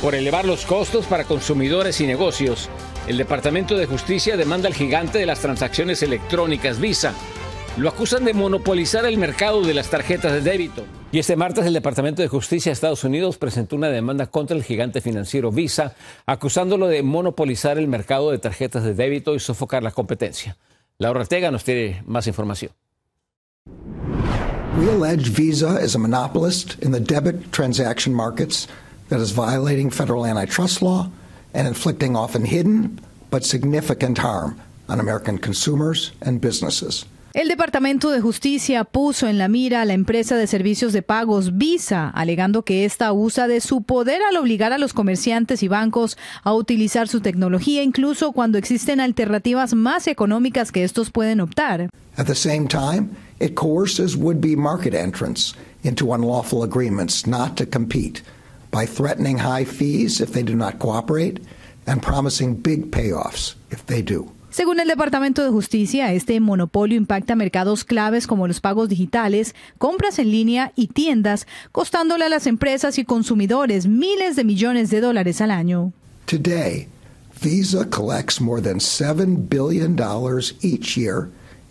por elevar los costos para consumidores y negocios. El Departamento de Justicia demanda al gigante de las transacciones electrónicas Visa. Lo acusan de monopolizar el mercado de las tarjetas de débito. Y este martes el Departamento de Justicia de Estados Unidos presentó una demanda contra el gigante financiero Visa, acusándolo de monopolizar el mercado de tarjetas de débito y sofocar la competencia. Laura Ortega nos tiene más información. We allege Visa is a monopolist in the debit transaction markets that is violating federal antitrust law and inflicting often hidden but significant harm on American consumers and businesses. El Departamento de Justicia puso en la mira a la empresa de servicios de pagos Visa, alegando que esta usa de su poder al obligar a los comerciantes y bancos a utilizar su tecnología, incluso cuando existen alternativas más económicas que estos pueden optar. At the same time, it coerces would-be market entrants into unlawful agreements not to compete. by threatening high fees if they do not cooperate and promising big payoffs if they do. Según el Departamento de Justicia, este monopolio impacta mercados claves como los pagos digitales, compras en línea y tiendas, costándole a las empresas y consumidores miles de millones de dólares al año. Today, Visa collects more than 7 billion dollars each year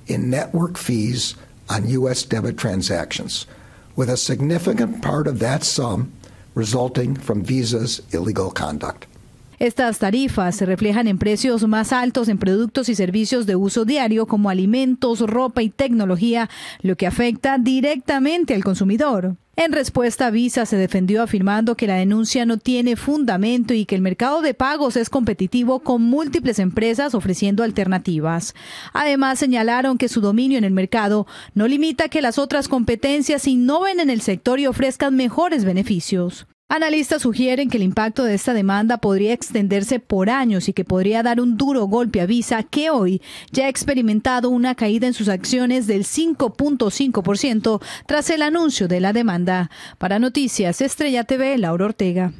in network fees on US debit transactions, with a significant part of that sum resulting from Visa's illegal conduct. Estas tarifas se reflejan en precios más altos en productos y servicios de uso diario como alimentos, ropa y tecnología, lo que afecta directamente al consumidor. En respuesta, Visa se defendió afirmando que la denuncia no tiene fundamento y que el mercado de pagos es competitivo con múltiples empresas ofreciendo alternativas. Además, señalaron que su dominio en el mercado no limita que las otras competencias innoven en el sector y ofrezcan mejores beneficios. Analistas sugieren que el impacto de esta demanda podría extenderse por años y que podría dar un duro golpe a Visa, que hoy ya ha experimentado una caída en sus acciones del 5.5% tras el anuncio de la demanda. Para Noticias Estrella TV, Laura Ortega.